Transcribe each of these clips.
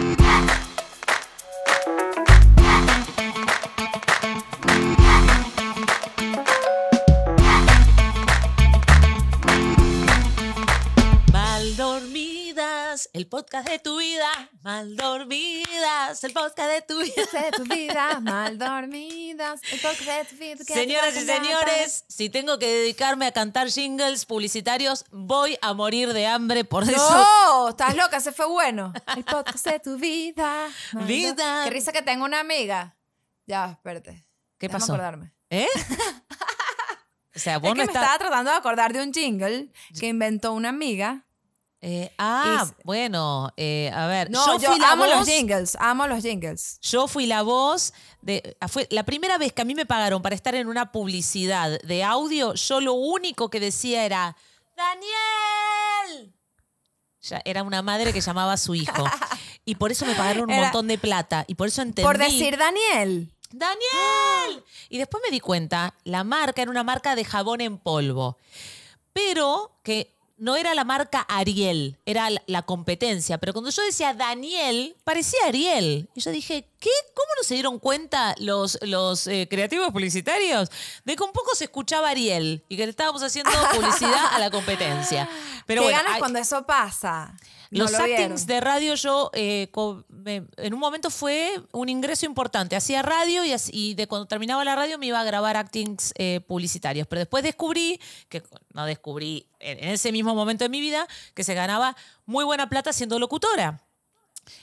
Thank you. podcast de tu vida, mal dormidas. El podcast de tu vida. de mal dormidas. El podcast de tu vida. Señoras y señores, si tengo que dedicarme a cantar jingles publicitarios, voy a morir de hambre por eso. ¡No! Estás loca, se fue bueno. El podcast de tu vida. Vida. Qué risa que tengo una amiga. Ya, espérate. ¿Qué Déjame pasó? acordarme. ¿Eh? O sea, vos es que me estaba tratando de acordar de un jingle que inventó una amiga eh, ah, bueno, eh, a ver. yo, amo los jingles, amo los Yo fui la voz de. Ah, fue la primera vez que a mí me pagaron para estar en una publicidad de audio, yo lo único que decía era: ¡Daniel! era una madre que llamaba a su hijo. y por eso me pagaron un montón de plata. Y por eso entendí. Por decir Daniel. ¡Daniel! Y después me di cuenta, la marca era una marca de jabón en polvo. Pero que no era la marca Ariel, era la competencia. Pero cuando yo decía Daniel, parecía Ariel. Y yo dije, ¿qué? ¿Cómo no se dieron cuenta los, los eh, creativos publicitarios? De que un poco se escuchaba Ariel y que le estábamos haciendo publicidad a la competencia. Pero ganas cuando eso pasa? Los actings de radio yo, eh, en un momento fue un ingreso importante. Hacía radio y, de cuando terminaba la radio me iba a grabar actings eh, publicitarios. Pero después descubrí, que no descubrí en, ese mismo momento de mi vida, que se ganaba muy buena plata siendo locutora.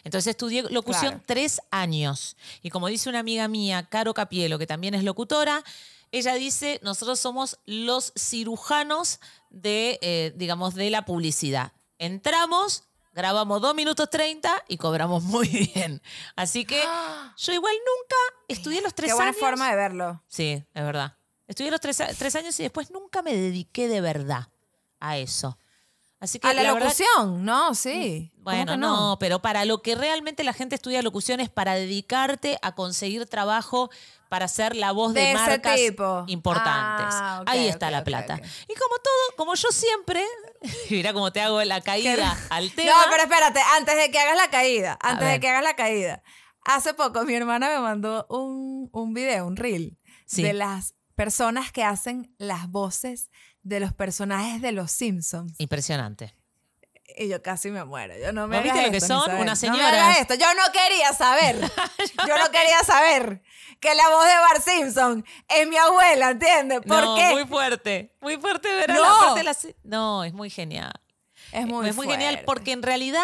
Entonces estudié locución tres años. Y como dice una amiga mía, Caro Capielo, que también es locutora, ella dice, nosotros somos los cirujanos de, eh, digamos, de la publicidad. Entramos, grabamos dos minutos 30 y cobramos muy bien. Así que yo igual nunca estudié los tres Qué buena forma de verlo. Sí, es verdad. Estudié los tres, años y después nunca me dediqué de verdad a eso. Así que, a la, locución, ¿no? Mm, sí. Bueno, no? pero para lo que realmente la gente estudia locución es para dedicarte a conseguir trabajo para ser la voz de, marcas importantes. Ah, Ahí está la plata. y como todo, como yo siempre, mira cómo te hago la caída al tema. No, pero espérate, antes de que hagas la caída, antes de que hagas la caída. Hace poco mi hermana me mandó un, video, un reel, de las personas que hacen las voces de los personajes de los Simpsons. Impresionante y yo casi me muero. Yo no me viste lo que son? Una señora. esto. Yo no quería saber. yo no quería saber que la voz de Bart Simpson es mi abuela, ¿entiendes? Porque. no, muy fuerte. Muy fuerte ver no. la parte No, es muy genial. Es muy, es muy genial porque en realidad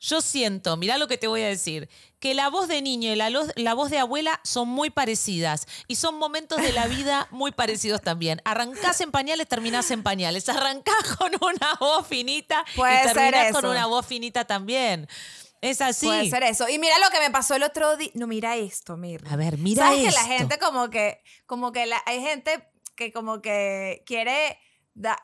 yo siento, mirá lo que te voy a decir, que la voz de niño y la, voz de abuela son muy parecidas y son momentos de la vida muy parecidos también. Arrancás en pañales, terminás en pañales. Arrancás con una voz finita y terminás con una voz finita también. Es así. Puede ser eso. Y mira lo que me pasó el otro día. No, mira esto, mira. A ver, mira ¿Sabes que la gente como que, como que hay gente que como que quiere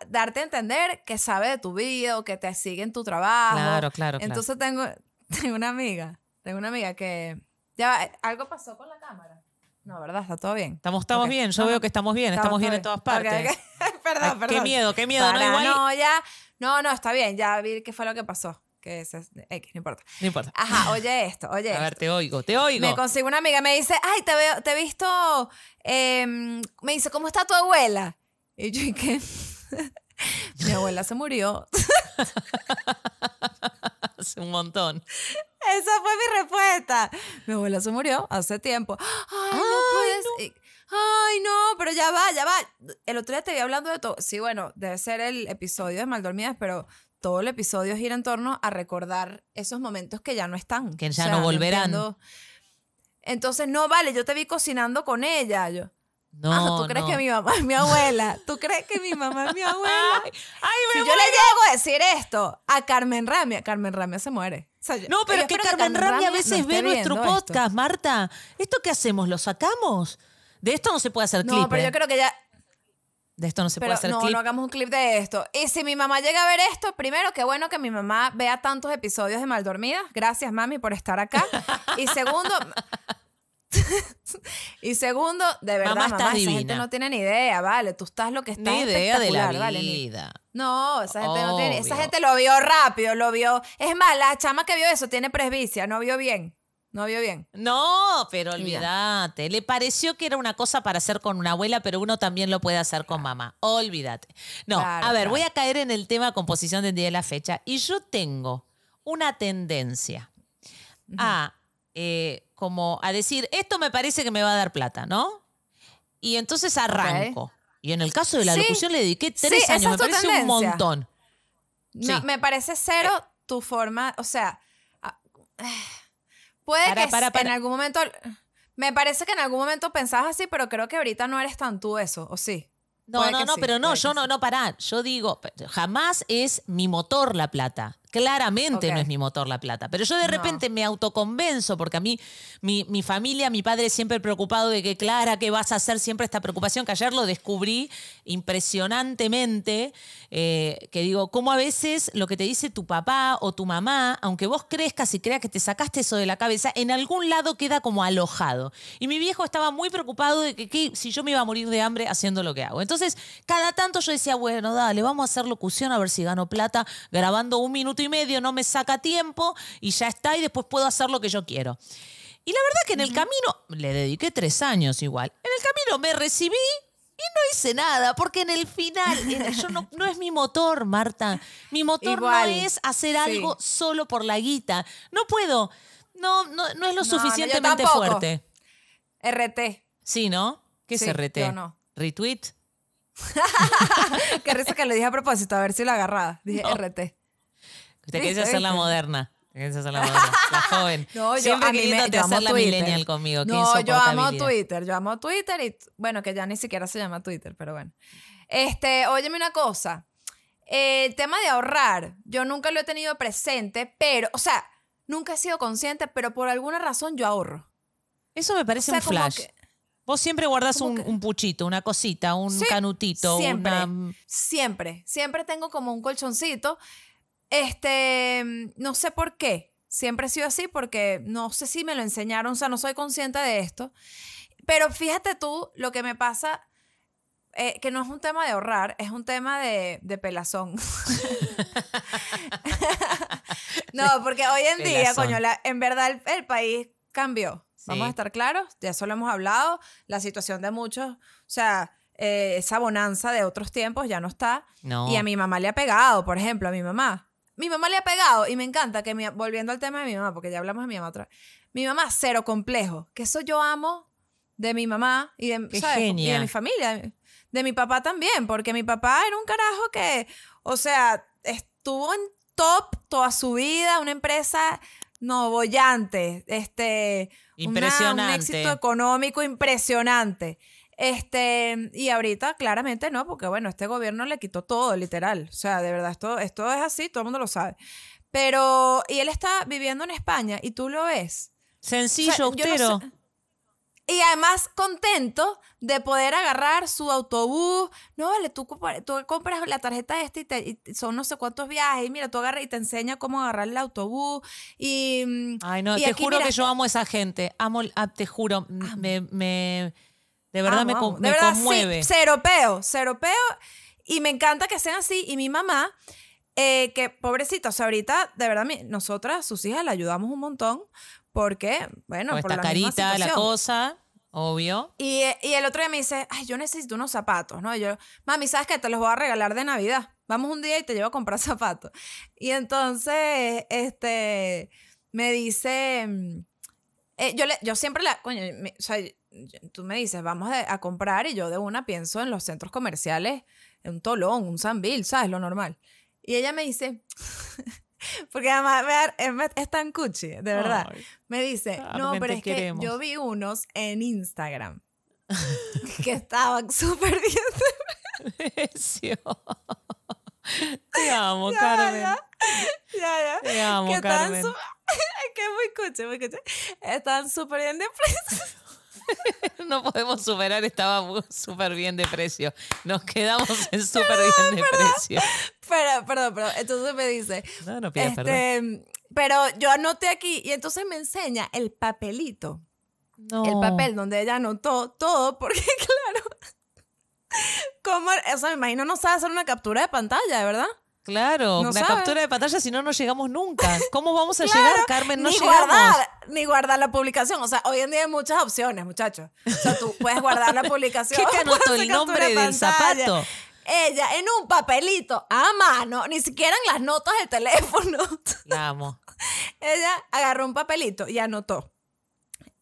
darte a entender que sabe de tu vida o que te sigue en tu trabajo. Claro, claro, Entonces tengo, tengo una amiga, tengo una amiga que... Ya, eh, ¿Algo pasó con la cámara? No, ¿verdad? Está todo bien. Estamos, estamos bien, yo veo que estamos bien, estamos, bien, en todas partes. perdón, perdón. Qué miedo, qué miedo, ¿no? No, ya, no, no, está bien, ya vi qué fue lo que pasó. Que es, X, no importa. No importa. Ajá, oye esto, oye. A ver, te oigo, te oigo. Me consigo una amiga, me dice, ay, te veo, te he visto, em, me dice, ¿cómo está tu abuela? Y yo, ¿y qué? Mi abuela se murió. hace un montón. Esa fue mi respuesta. Mi abuela se murió hace tiempo. Ay, no pero ya va, ya va. El otro día te vi hablando de todo. Sí, bueno, debe ser el episodio de Maldormidas, pero todo el episodio gira en torno a recordar esos momentos que ya no están. Que ya no volverán. Entonces, no, vale, yo te vi cocinando con ella. Yo, ¿tú crees que mi mamá es mi abuela? ¿Tú crees que mi mamá es mi abuela? si yo le llego a decir esto a Carmen Ramia, Carmen Ramia se muere. no, pero que Carmen, Ramia a veces ve nuestro podcast, Marta. ¿Esto qué hacemos? ¿Lo sacamos? De esto no se puede hacer clip. No, pero yo ¿eh? creo que ya... De esto no se puede hacer clip. No, no hagamos un clip de esto. Y si mi mamá llega a ver esto, primero, qué bueno que mi mamá vea tantos episodios de Maldormidas. Gracias, mami, por estar acá. Y segundo... y segundo, de verdad, esa gente no tiene ni idea, vale. Tú estás lo que estás. Ni idea de la vida. No, esa gente no tiene. Esa gente lo vio rápido, lo vio. Es más, la chama que vio eso tiene presbicia, no vio bien. No vio bien. No, pero olvídate. Le pareció que era una cosa para hacer con una abuela, pero uno también lo puede hacer con mamá. Olvídate. No, a ver, voy a caer en el tema composición del día de la fecha. Y yo tengo una tendencia a eh, como a decir, esto me parece que me va a dar plata, ¿no? Y entonces arranco. Y en el caso de la locución le dediqué tres años, me parece un montón. No, me parece cero eh. tu forma, o sea, ah, puede que en algún momento, me parece que en algún momento pensabas así, pero creo que ahorita no eres tan tú eso, ¿o sí? No, no, no, pero no, yo no, no, pará. Yo digo, jamás es mi motor la plata. Claramente no es mi motor la plata. Pero yo de repente me autoconvenzo, porque a mí, mi, familia, mi padre siempre preocupado de que, Clara, ¿qué vas a hacer? Siempre esta preocupación, que ayer lo descubrí impresionantemente, eh, que digo, como a veces lo que te dice tu papá o tu mamá, aunque vos crezcas y creas que te sacaste eso de la cabeza, en algún lado queda como alojado. Y mi viejo estaba muy preocupado de que, si yo me iba a morir de hambre haciendo lo que hago. Entonces, cada tanto yo decía, bueno, dale, vamos a hacer locución a ver si gano plata grabando un minuto y y medio no me saca tiempo y ya está y después puedo hacer lo que yo quiero. Y la verdad que en el camino, le dediqué tres años igual, en el camino me recibí y no hice nada, porque en el final, yo no, es mi motor, Marta. Mi motor no es hacer algo solo por la guita. No puedo. No, no, es lo suficientemente fuerte. RT. Sí, ¿no? ¿Qué es RT? ¿Retweet? Qué risa que lo dije a propósito, a ver si lo agarraba. Dije RT. Te quieres hacer la moderna. Te hacer la moderna. La joven. No, yo, Siempre te hacer la millennial conmigo. no, yo amo Twitter. Yo amo Twitter y, bueno, que ya ni siquiera se llama Twitter, pero bueno. Este, óyeme una cosa. El tema de ahorrar, yo nunca lo he tenido presente, pero, o sea, nunca he sido consciente, pero por alguna razón yo ahorro. Eso me parece un flash. Vos siempre guardas un, puchito, una cosita, un canutito. Siempre, siempre. Siempre tengo como un colchoncito este, mm, no sé por qué. Siempre he sido así porque no sé si me lo enseñaron, o sea, no soy consciente de esto. Pero fíjate tú lo que me pasa, eh, que no es un tema de ahorrar, es un tema de, de pelazón. no, porque hoy en día, coño, en verdad el, país cambió. Vamos a estar claros, ya solo hemos hablado, la situación de muchos, o sea, eh, esa bonanza de otros tiempos ya no está. Y a mi mamá le ha pegado, por ejemplo, a mi mamá mi mamá le ha pegado y me encanta que, volviendo al tema de mi mamá, porque ya hablamos de mi mamá otra mi mamá cero complejo, que eso yo amo de mi mamá y de, mi familia, de, mi papá también, porque mi papá era un carajo que, o sea, estuvo en top toda su vida, una empresa no este, un éxito económico impresionante. Este, y ahorita claramente no, porque bueno, este gobierno le quitó todo, literal. O sea, de verdad, esto, esto es así, todo el mundo lo sabe. Pero, y él está viviendo en España y tú lo ves. Sencillo, y además contento de poder agarrar su autobús. No, vale, tú, compras la tarjeta esta y, son no sé cuántos viajes. Y mira, tú agarras y te enseña cómo agarrar el autobús. Y, mm, Ay, no, te juro que yo eh, amo a esa gente. Amo, ah, te juro, me de verdad me, conmueve. de conmueve. Y me encanta que sean así. Y mi mamá, eh, que pobrecita, o sea, ahorita, de verdad, nosotras, sus hijas, la ayudamos un montón. Porque, bueno, pues por esta la carita, la cosa. Obvio. Y, y, el otro día me dice, ay, yo necesito unos zapatos, ¿no? Y yo, mami, ¿sabes qué? Te los voy a regalar de Navidad. Vamos un día y te llevo a comprar zapatos. Y entonces, este, me dice, eh, yo, yo siempre la. Coño, o sea, tú me dices, vamos a comprar, y yo de una pienso en los centros comerciales, en un Tolón, un Sanville, ¿sabes? Lo normal. Y ella me dice. Porque además es tan cuchi, de verdad. me dice, no, pero es que yo vi unos en Instagram que estaban súper bien. Te amo, Carmen. Ya, ya, Te amo, Carmen que muy cuche, muy Están Estaban súper bien de precio. no podemos superar, estaba súper bien de precio. Nos quedamos en súper bien de precio. Pero, perdón, perdón. Entonces me dice. No, no este, perdón. Pero yo anoté aquí y entonces me enseña el papelito. No. El papel donde ella anotó todo, porque claro. cómo, eso me imagino no sabe hacer una captura de pantalla, ¿verdad? Claro, una captura de pantalla, si no, no llegamos nunca. ¿Cómo vamos a llegar, Carmen? No ni Guardar, ni guardar la publicación. O sea, hoy en día hay muchas opciones, muchachos. O sea, tú puedes guardar la publicación. ¿Qué anotó el nombre del zapato? Ella en un papelito a mano, ni siquiera en las notas del teléfono. Vamos. Ella agarró un papelito y anotó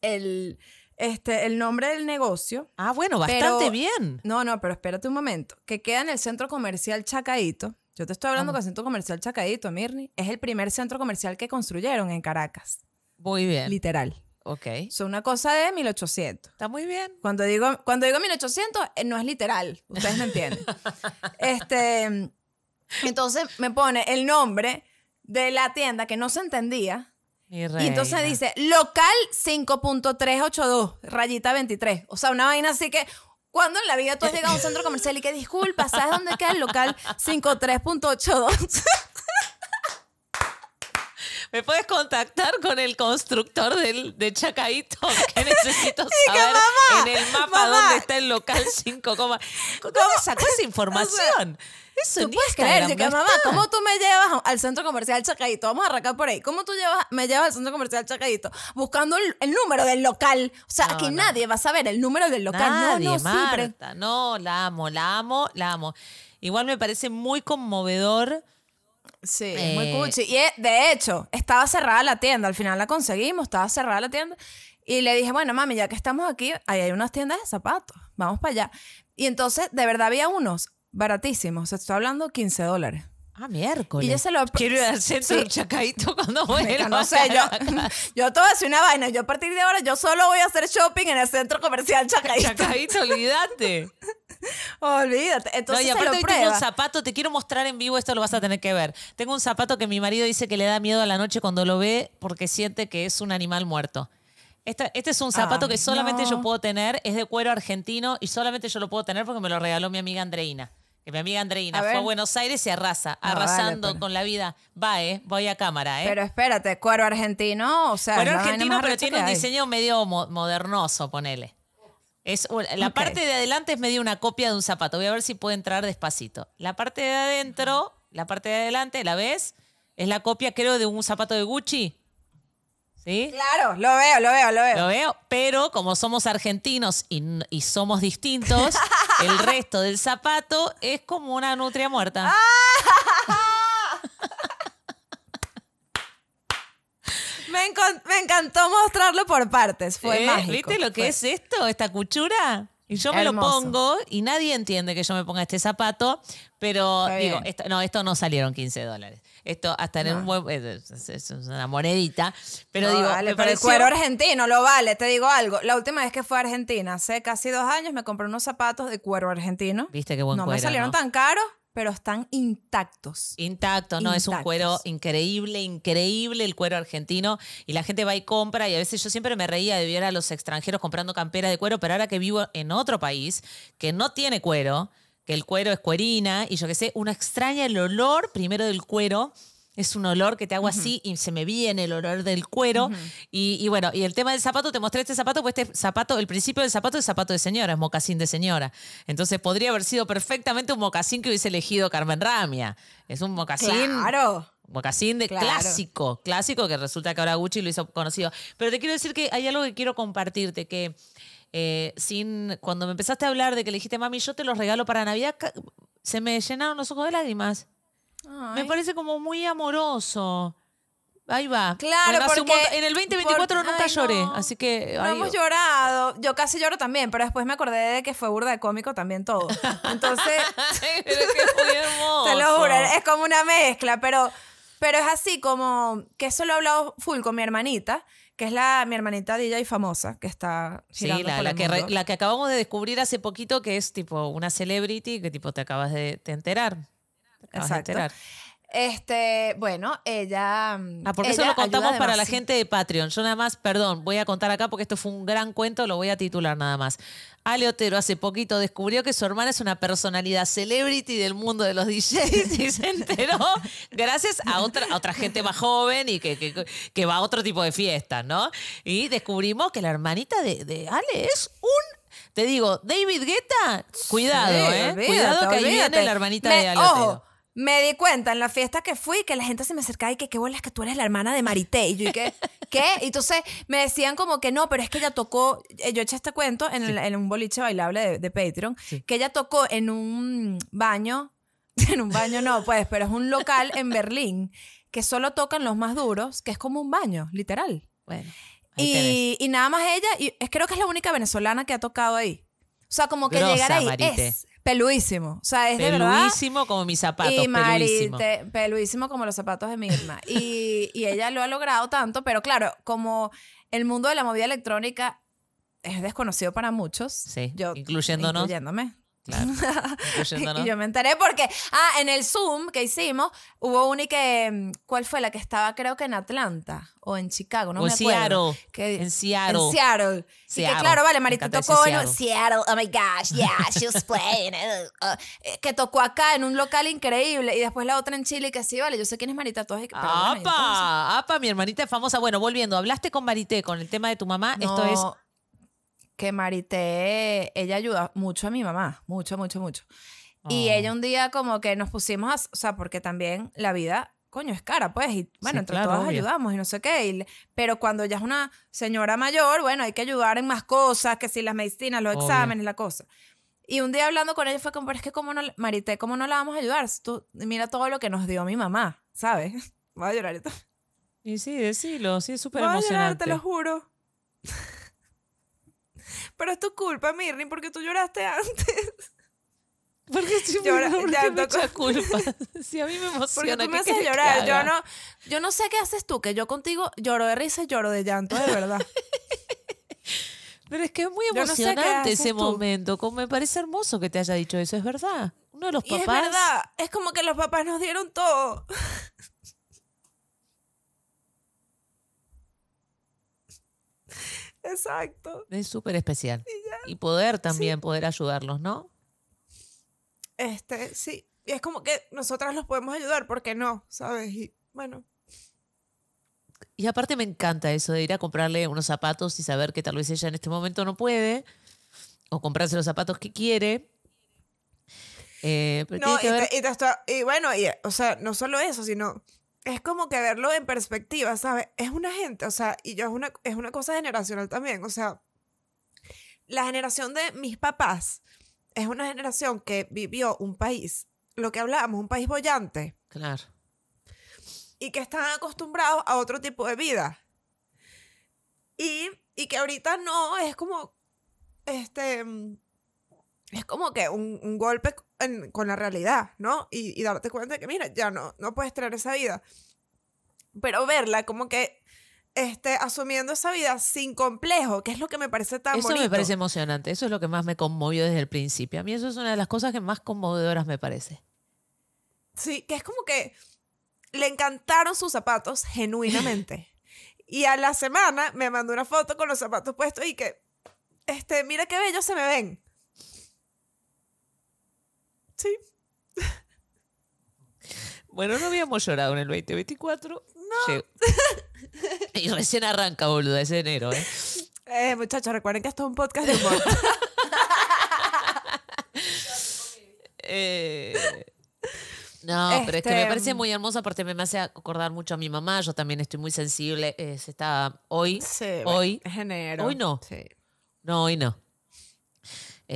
el, este, el nombre del negocio. Ah, bueno, bastante bien. No, no, pero espérate un momento. Que queda en el centro comercial Chacaito yo te estoy hablando con el Centro Comercial Chacadito, Mirni, es el primer centro comercial que construyeron en Caracas. Muy bien. Literal. Ok. Son una cosa de 1800. Está muy bien. Cuando digo, cuando digo 1800, eh, no es literal. Ustedes me entienden. este, entonces me pone el nombre de la tienda que no se entendía. Y entonces dice, local 5.382, rayita 23. O sea, una vaina así que, ¿Cuándo en la vida tú has llegado a un centro comercial y que disculpas? ¿sabes dónde queda el local 53.82? ¿Me puedes contactar con el constructor del, de Chacaito? Que necesito saber en el mapa está el local 5, ¿cómo sacó esa información? eso ¿Tú ¿cómo tú me llevas al centro comercial Chacadito? Vamos a arrancar por ahí. ¿Cómo tú llevas, me llevas al centro comercial Chacadito? Buscando el, número del local. O sea, aquí nadie va a saber el número del local. Nadie, no, No, la amo, la amo, la amo. Igual me parece muy conmovedor Sí, muy eh, cuchi. Y eh, de hecho, estaba cerrada la tienda, al final la conseguimos, estaba cerrada la tienda. Y le dije, bueno, mami, ya que estamos aquí, ahí hay unas tiendas de zapatos, vamos para allá. Y entonces, de verdad, había unos baratísimos, estoy hablando 15 dólares. Ah, miércoles. Y yo se lo quiero ir al centro chacaito cuando vuelva. No sé, yo, yo te una vaina. Yo a partir de ahora yo solo voy a hacer shopping en el centro comercial chacaito. Chacaito, olvídate. olvídate. Entonces tengo un zapato, te quiero mostrar en vivo, esto lo vas a tener que ver. Tengo un zapato que mi marido dice que le da miedo a la noche cuando lo ve porque siente que es un animal muerto. este es un zapato que solamente yo puedo tener, es de cuero argentino y solamente yo lo puedo tener porque me lo regaló mi amiga Andreina mi amiga Andreina fue a Buenos Aires y arrasa, arrasando pues. con la vida. Va, eh, voy a cámara, eh. Pero espérate, cuero argentino, o sea. argentino, pero tiene un diseño medio modernoso, ponele. la parte de adelante es medio una copia de un zapato. Voy a ver si puedo entrar despacito. La parte de adentro, la parte de adelante, ¿la ves? Es la copia, creo, de un zapato de Gucci. ¿Sí? Claro, lo veo, lo veo, lo veo. Lo veo, pero como somos argentinos y, somos distintos, el resto del zapato es como una nutria muerta. Ah. Me, encantó mostrarlo por partes, fue ¿Eh? mágico. ¿Viste lo que es esto, esta cuchura? Y yo me lo pongo y nadie entiende que yo me ponga este zapato, pero digo, no, esto no salieron 15 dólares esto hasta en un buen, eh, es, una monedita. Pero digo, vale, pero el cuero argentino lo vale, te digo algo. La última vez que fue a Argentina, hace casi dos años, me compré unos zapatos de cuero argentino. Viste qué buen no cuero. No me salieron tan caros pero están intactos. Intacto, no, es un cuero increíble, increíble el cuero argentino y la gente va y compra y a veces yo siempre me reía de ver a los extranjeros comprando camperas de cuero, pero ahora que vivo en otro país que no tiene cuero, que el cuero es cuerina y yo qué sé, una extraña el olor primero del cuero. Es un olor que te hago así y se me viene el olor del cuero. y, bueno, y el tema del zapato, te mostré este zapato, pues este zapato, el principio del zapato es zapato de señora, es mocasín de señora. Entonces podría haber sido perfectamente un mocasín que hubiese elegido Carmen Ramia. Es un mocasín. Claro. Mocasín de clásico, clásico que resulta que ahora Gucci lo hizo conocido. Pero te quiero decir que hay algo que quiero compartirte, que eh, sin, cuando me empezaste a hablar de que le dijiste, mami, yo te los regalo para Navidad, se me llenaron los ojos de lágrimas. Me parece como muy amoroso. Ahí va. Claro, porque, en el 2024 nunca lloré, así que... hemos oh. llorado. Yo casi lloro también, pero después me acordé de que fue burda de cómico también todo. Entonces... Te lo juro, es como una mezcla, pero, pero es así como... Que eso he hablado full con mi hermanita, que es la mi hermanita DJ famosa, que está la, que la que acabamos de descubrir hace poquito, que es tipo una celebrity que tipo te acabas de enterar. Exacto. enterar. Este, bueno, ella. Mm, ah, porque eso lo contamos para la gente de Patreon. Yo nada más, perdón, voy a contar acá porque esto fue un gran cuento, lo voy a titular nada más. Ale Otero hace poquito descubrió que su hermana es una personalidad celebrity del mundo de los DJs y se enteró gracias a otra, otra gente más joven y que, va a otro tipo de fiestas, ¿no? Y descubrimos que la hermanita de, Ale es un te digo, David Guetta, cuidado, ¿eh? cuidado que ahí viene la hermanita de Ale Otero. Me di cuenta en la fiesta que fui que la gente se me acercaba y que qué bolas que tú eres la hermana de Marité. Y yo, ¿y qué? Y entonces me decían como que no, pero es que ella tocó. Eh, yo eché este cuento en, en un boliche bailable de, Patreon, que ella tocó en un baño. En un baño no, pues, pero es un local en Berlín que solo tocan los más duros, que es como un baño, literal. Bueno. Y, nada más ella, y creo que es la única venezolana que ha tocado ahí. O sea, como que llegar ahí es Peluísimo. O sea, es Peluísimo como mis zapatos. peluísimo. como los zapatos de mi hermana y, ella lo ha logrado tanto, pero claro, como el mundo de la movida electrónica es desconocido para muchos. Sí, incluyéndonos. Incluyéndome. Claro. yo me enteré porque, ah, en el Zoom que hicimos, hubo una que, mm, ¿cuál fue la que estaba? Creo que en Atlanta o en Chicago, no me acuerdo. en Seattle. En Seattle. sí que, claro, vale, Marita tocó en Seattle. oh my gosh, yeah, she was playing. Oh, eh, que tocó acá en un local increíble y después la otra en Chile que sí, vale, yo sé quién es Marita Toje. ¡Apa! ¡Apa! Mi hermanita es famosa. Bueno, volviendo, hablaste con Marité con el tema de tu mamá. Esto es que Marité, ella ayuda mucho a mi mamá, mucho, mucho, mucho. Y ah. ella un día como que nos pusimos, a, o sea, porque también la vida, coño, es cara, pues, y bueno, entre ayudamos y no sé qué, pero cuando ella es una señora mayor, bueno, hay que ayudar en más cosas, que si las medicinas, los exámenes, la cosa. Y un día hablando con ella fue como, pero es que como no, Marité, ¿cómo no la vamos a ayudar? Tú, mira todo lo que nos dio mi mamá, ¿sabes? Voy a llorar Y sí, decilo, sí, es súper emocionante. te lo juro. Pero es tu culpa, Mirny, porque tú lloraste antes. Porque estoy muy mucha culpa. Si a mí me emociona. Porque me haces llorar. Yo no, sé qué haces tú, que yo contigo lloro de risa y lloro de llanto, de verdad. Pero es que es muy emocionante ese momento. Como me parece hermoso que te haya dicho eso, es verdad. Uno de los papás. Y es verdad, es como que los papás nos dieron todo. Exacto. Es súper especial. Y, poder también, poder ayudarlos, ¿no? Este, sí. Y es como que nosotras los podemos ayudar, porque no? ¿Sabes? Y bueno. Y aparte me encanta eso de ir a comprarle unos zapatos y saber que tal vez ella en este momento no puede, o comprarse los zapatos que quiere. no, y, bueno, o sea, no solo eso, sino es como que verlo en perspectiva, ¿sabes? Es una gente, o sea, y yo es una, es una cosa generacional también, o sea, la generación de mis papás es una generación que vivió un país, lo que hablábamos, un país bollante. Claro. Y que están acostumbrados a otro tipo de vida. Y, que ahorita no, es como, este, es como que un, un golpe con la realidad, ¿no? Y, darte cuenta que, mira, ya no, no puedes tener esa vida. Pero verla como que esté asumiendo esa vida sin complejo, que es lo que me parece tan Eso me parece emocionante, eso es lo que más me conmovió desde el principio. A mí eso es una de las cosas que más conmovedoras me parece. Sí, que es como que le encantaron sus zapatos genuinamente. y a la semana me mandó una foto con los zapatos puestos y que, este, mira qué bellos se me ven. Bueno, no habíamos llorado en el 2024. No. Y recién arranca, boluda, es enero, ¿eh? Eh, muchachos, recuerden que esto es un podcast de humor. Eh, no, pero es que me este, parece mm. muy hermoso, aparte me hace acordar mucho a mi mamá, yo también estoy muy sensible, eh, se está hoy, hoy, es enero. hoy no, no, hoy no,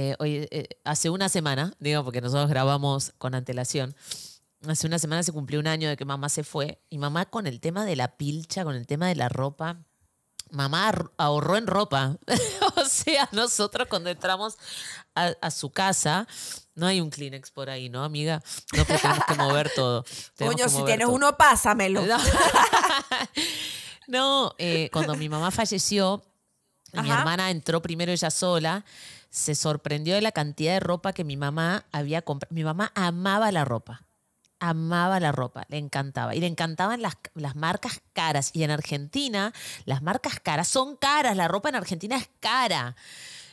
eh, hoy, eh, hace una semana, digo, porque nosotros grabamos con antelación, hace una semana se cumplió un año de que mamá se fue y mamá con el tema de la pilcha, con el tema de la ropa, mamá ahorró en ropa. o sea, nosotros cuando entramos a, su casa, no hay un Kleenex por ahí, ¿no, amiga? No, podemos tenemos que mover todo. Coño, si tienes uno, pásamelo. No, no eh, cuando mi mamá falleció, mi hermana entró primero ella sola se sorprendió de la cantidad de ropa que mi mamá había comprado. Mi mamá amaba la ropa, amaba la ropa, le encantaba. Y le encantaban las, las, marcas caras. Y en Argentina, las marcas caras son caras, la ropa en Argentina es cara.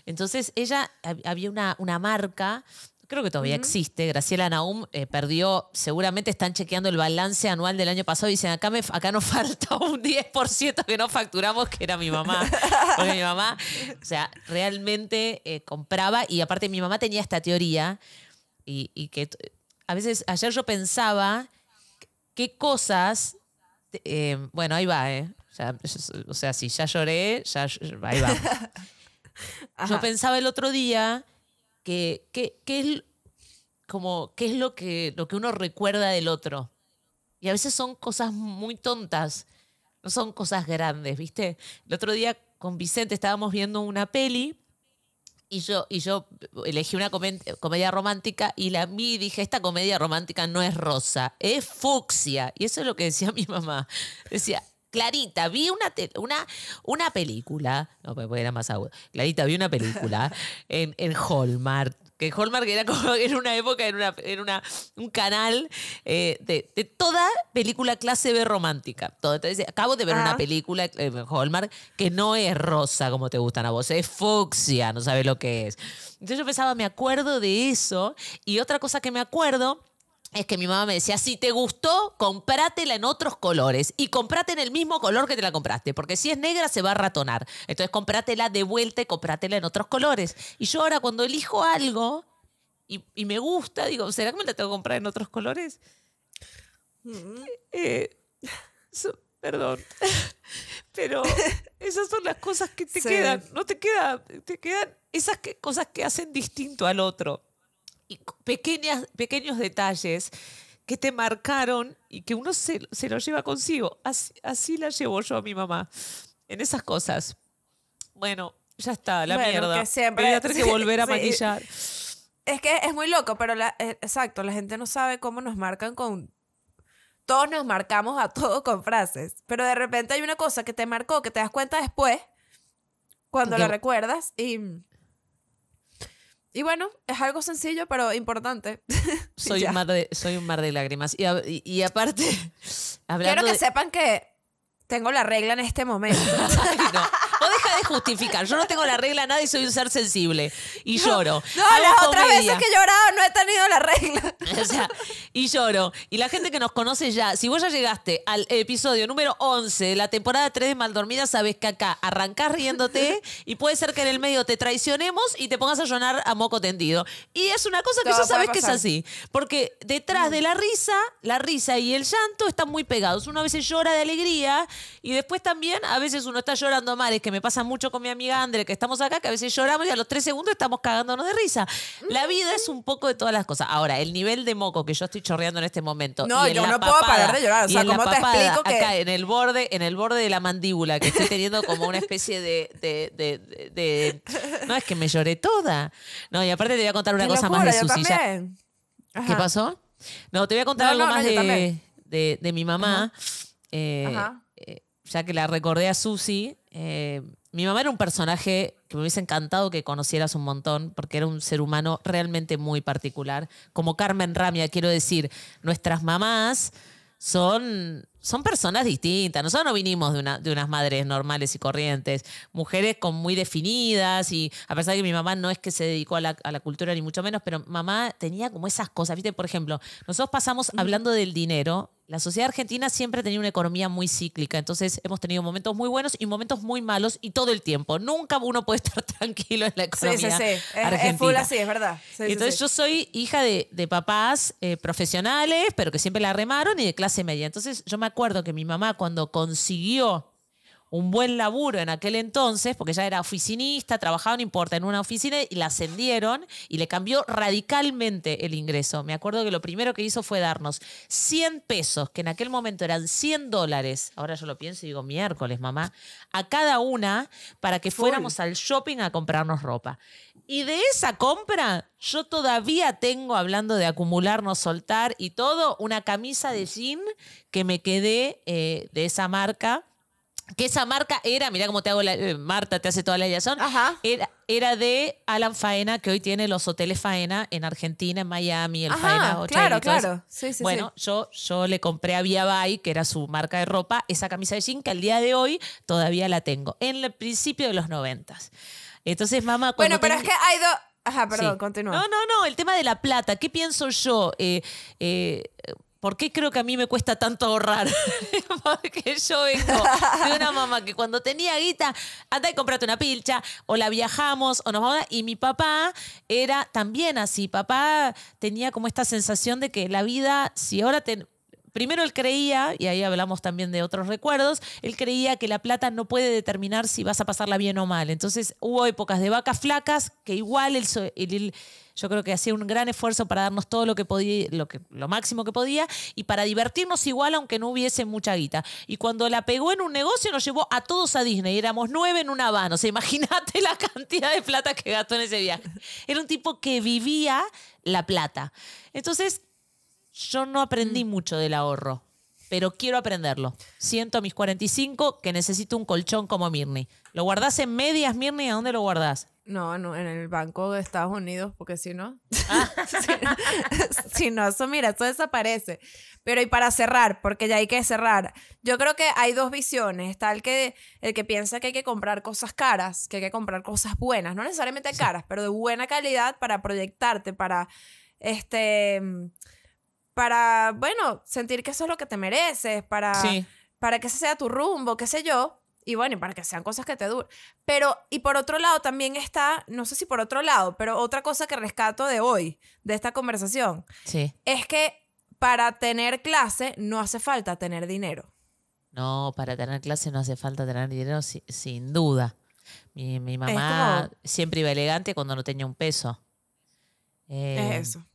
Entonces, ella había una, una marca creo que todavía existe. Graciela Naum eh, perdió, seguramente están chequeando el balance anual del año pasado y dicen, acá, acá nos falta un 10% que no facturamos, que era mi mamá. Porque mi mamá, o sea, realmente eh, compraba y aparte mi mamá tenía esta teoría y, que eh, a veces ayer yo pensaba qué cosas, bueno, ahí va, ¿eh? o sea, si ya lloré, ahí va. Yo pensaba el otro día que, es como qué es lo que, lo que uno recuerda del otro. Y a veces son cosas muy tontas, no son cosas grandes, ¿viste? El otro día con Vicente estábamos viendo una peli y yo, y yo elegí una comedia romántica y la mí dije, esta comedia romántica no es rosa, es fucsia. Y eso es lo que decía mi mamá. Decía, Clarita, vi una, una, una película, no, pues, pues, era más agudo. Clarita, vi una película en, en Hallmark que Hallmark era como en una época, en, una, en una, un canal eh, de, toda película clase B romántica. Todo. Entonces, acabo de ver una ah. película eh, en Hallmark que no es rosa como te gustan a vos, es fucsia, no sabes lo que es. Entonces yo pensaba, me acuerdo de eso. Y otra cosa que me acuerdo es que mi mamá me decía, si te gustó, comprátela en otros colores y comprate en el mismo color que te la compraste, porque si es negra se va a ratonar. Entonces comprátela de vuelta y comprátela en otros colores. Y yo ahora cuando elijo algo y, me gusta, digo, ¿será que me la tengo que comprar en otros colores? Mm-hmm. Eh, perdón. Pero esas son las cosas que te quedan, no te quedan. te quedan esas cosas que hacen distinto al otro pequeñas, pequeños detalles que te marcaron y que uno se, se lo lleva consigo. Así, así, la llevo yo a mi mamá, en esas cosas. Bueno, ya está, la mierda. Voy a tener que volver a maquillar. Es que es muy loco, pero la, eh, exacto, la gente no sabe cómo nos marcan con... Todos nos marcamos a todo con frases, pero de repente hay una cosa que te marcó, que te das cuenta después, cuando lo la recuerdas, y y bueno, es algo sencillo, pero importante. soy, un mar de, soy un mar de lágrimas. Y, aparte, Quiero que sepan que tengo la regla en este momento. de justificar. Yo no tengo la regla nada y soy un ser sensible. Y lloro. No, las otras veces que he llorado no he tenido la regla. y lloro. Y la gente que nos conoce ya, si vos ya llegaste al episodio número 11 de la temporada 3 de Maldormida, sabes que acá arrancás riéndote y puede ser que en el medio te traicionemos y te pongas a llorar a moco tendido. Y es una cosa que ya sabes que es así. Porque detrás de la mm. risa, la risa y el llanto están muy pegados. Uno a veces llora de alegría y después también a veces uno está llorando mal, es que me pasa mucho con mi amiga Andre, que estamos acá, que a veces lloramos y a los tres segundos estamos cagándonos de risa. La vida es un poco de todas las cosas. Ahora, el nivel de moco que yo estoy chorreando en este momento. No, yo no puedo parar de llorar. O sea, ¿cómo explico Acá, en el, borde, en el borde de la mandíbula, que estoy teniendo como una especie de, de, No, es que me lloré toda. No, y aparte te voy a contar una cosa más de su ¿Qué pasó? No, te voy a contar algo más de, mi mamá. Ajá. Eh, ya que la recordé a Susi, eh, mi mamá era un personaje que me hubiese encantado que conocieras un montón, porque era un ser humano realmente muy particular. Como Carmen Ramia, quiero decir, nuestras mamás son, son personas distintas. Nosotros no vinimos de, una, de unas madres normales y corrientes, mujeres con muy definidas, y a pesar de que mi mamá no es que se dedicó a la, cultura ni mucho menos, pero mamá tenía como esas cosas. Viste, por ejemplo, nosotros pasamos hablando del dinero la sociedad argentina siempre ha tenido una economía muy cíclica, entonces hemos tenido momentos muy buenos y momentos muy malos y todo el tiempo. Nunca uno puede estar tranquilo en la economía. Sí, sí, sí. Argentina. Es, así, es verdad. entonces yo soy hija de, papás eh, profesionales, pero que siempre la remaron y de clase media. Entonces yo me acuerdo que mi mamá cuando consiguió un buen laburo en aquel entonces, porque ya era oficinista, trabajaba, no importa, en una oficina y la ascendieron y le cambió radicalmente el ingreso. Me acuerdo que lo primero que hizo fue darnos 100 pesos, que en aquel momento eran 100 dólares, ahora yo lo pienso y digo miércoles, mamá, a cada una para que fuéramos al shopping a comprarnos ropa. Y de esa compra yo todavía tengo, hablando de acumular, no soltar y todo, una camisa de jean que me quedé eh, de esa marca que esa marca era, mira cómo te hago la, eh, Marta te hace toda la son Ajá. Era, de Alan Faena, que hoy tiene los hoteles Faena en Argentina, en Miami, el Faena Claro, claro. bueno, Yo, yo le compré a Via Bay, que era su marca de ropa, esa camisa de jean que al día de hoy todavía la tengo, en el principio de los noventas. Entonces, mamá... Bueno, pero es que hay dos... Ajá, perdón, continúa. No, no, no, el tema de la plata. ¿Qué pienso yo? eh, eh ¿por qué creo que a mí me cuesta tanto ahorrar? Porque yo vengo de una mamá que cuando tenía guita, anda y comprate una pilcha, o la viajamos, o nos vamos. A... Y mi papá era también así. Papá tenía como esta sensación de que la vida, si ahora te Primero él creía, y ahí hablamos también de otros recuerdos, él creía que la plata no puede determinar si vas a pasarla bien o mal. Entonces hubo épocas de vacas flacas que igual él, yo creo que hacía un gran esfuerzo para darnos todo lo que podía, lo, lo máximo que podía y para divertirnos igual aunque no hubiese mucha guita. Y cuando la pegó en un negocio nos llevó a todos a Disney, éramos nueve en una van, o sea, imagínate la cantidad de plata que gastó en ese viaje. Era un tipo que vivía la plata. Entonces, yo no aprendí mm. mucho del ahorro, pero quiero aprenderlo. Siento a mis 45 que necesito un colchón como Mirny. ¿Lo guardás en medias, Mirny? ¿A dónde lo guardás? No, no, en el Banco de Estados Unidos, porque ah. si no, si, no eso mira, eso desaparece. Pero y para cerrar, porque ya hay que cerrar, yo creo que hay dos visiones. Está el que, el que piensa que hay que comprar cosas caras, que hay que comprar cosas buenas, no necesariamente caras, pero de buena calidad para proyectarte, para este para, bueno, sentir que eso es lo que te mereces, para, para que ese sea tu rumbo, qué sé yo. Y bueno, para que sean cosas que te duren. Pero, y por otro lado también está, no sé si por otro lado, pero otra cosa que rescato de hoy, de esta conversación, sí. es que para tener clase no hace falta tener dinero. No, para tener clase no hace falta tener dinero, sin duda. Mi, mamá siempre iba elegante cuando no tenía un peso. es eh, eso.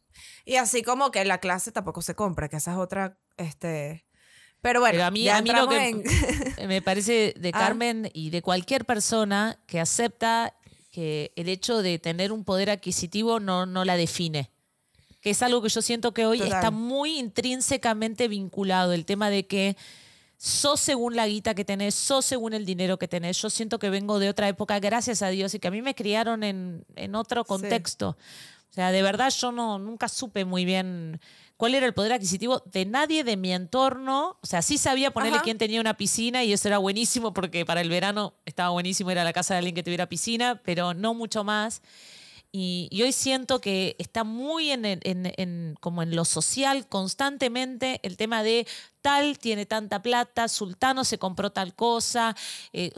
Y así como que la clase tampoco se compra, que esa es otra, este... Pero bueno, a mí, mí que me parece de ah. Carmen y de cualquier persona que acepta que el hecho de tener un poder adquisitivo no, no la define. Que es algo que yo siento que hoy está muy intrínsecamente vinculado, el tema de que sos según la guita que tenés, sos según el dinero que tenés. Yo siento que vengo de otra época, gracias a Dios, y que a mí me criaron en, en otro contexto. O sea, de verdad yo no, nunca supe muy bien cuál era el poder adquisitivo de nadie de mi entorno. O sea, sí sabía ponerle quién tenía una piscina y eso era buenísimo porque para el verano estaba buenísimo era la casa de alguien que tuviera piscina, pero no mucho más. Y, hoy siento que está muy en, como en lo social constantemente el tema de tal tiene tanta plata, Sultano se compró tal cosa, eh,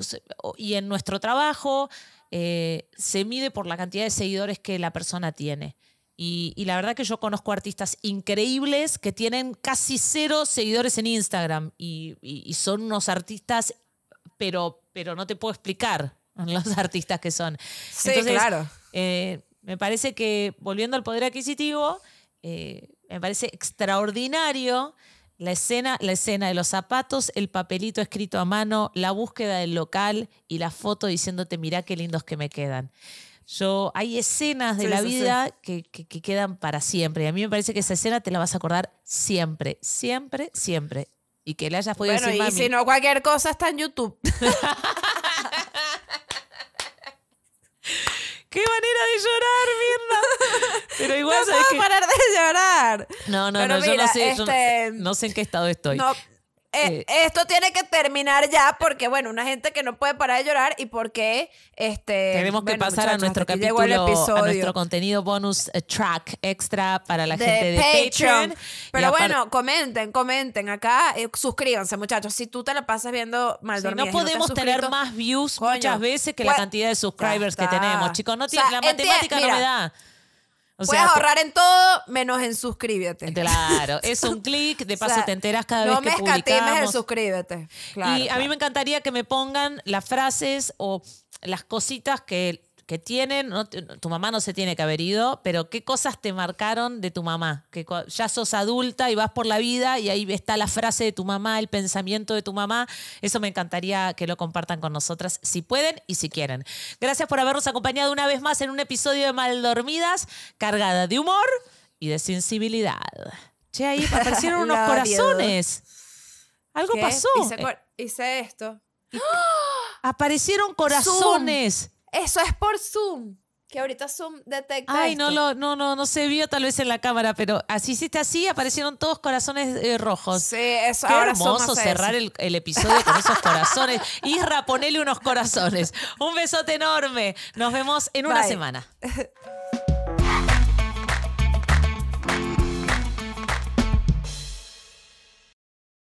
y en nuestro trabajo eh, se mide por la cantidad de seguidores que la persona tiene. Y, la verdad que yo conozco artistas increíbles que tienen casi cero seguidores en Instagram y, son unos artistas, pero, pero no te puedo explicar los artistas que son. Entonces, claro. Eh, me parece que, volviendo al poder adquisitivo, eh, me parece extraordinario la escena, la escena de los zapatos, el papelito escrito a mano, la búsqueda del local y la foto diciéndote, mirá qué lindos que me quedan. Yo, hay escenas de la vida Que, que, quedan para siempre. Y a mí me parece que esa escena te la vas a acordar siempre, siempre, siempre. Y que la hayas podido bueno, y si no, cualquier cosa está en YouTube. ¡Qué manera de llorar, mierda! Pero igual. No puedo parar de llorar. No, no, no, yo no sé. Este, no, sé en qué estado estoy. Eh, esto tiene que terminar ya porque, bueno, una gente que no puede parar de llorar y porque este, tenemos que pasar a nuestro capítulo, a nuestro contenido bonus eh, track extra para la gente de Patreon. Pero bueno, comenten, comenten acá, eh, suscríbanse muchachos. Si tú te la pasas viendo mal No podemos tener más views muchas veces que la pues, cantidad de subscribers que tenemos, chicos. No tiene, la matemática no me da. Puedes ahorrar en todo menos en suscríbete. Claro, es un clic, de paso te enteras cada vez que publicamos. No me escatimes suscríbete. y a mí me encantaría que me pongan las frases o las cositas que que tienen, tu mamá no se tiene que haber ido, pero ¿qué cosas te marcaron de tu mamá? Que ya sos adulta y vas por la vida y ahí está la frase de tu mamá, el pensamiento de tu mamá. Eso me encantaría que lo compartan con nosotras si pueden y si quieren. Gracias por habernos acompañado una vez más en un episodio de Maldormidas, cargada de humor y de sensibilidad. Che, ahí aparecieron unos corazones. Algo pasó. Hice, esto. Aparecieron corazones. Eso es por Zoom. Que ahorita Zoom detecta. Ay, no, lo, no, no, no se vio tal vez en la cámara, pero así hiciste así, aparecieron todos corazones eh, rojos. Sí, eso Qué hermoso cerrar el, episodio con esos corazones. y Raponele unos corazones. Un besote enorme. Nos vemos en una semana.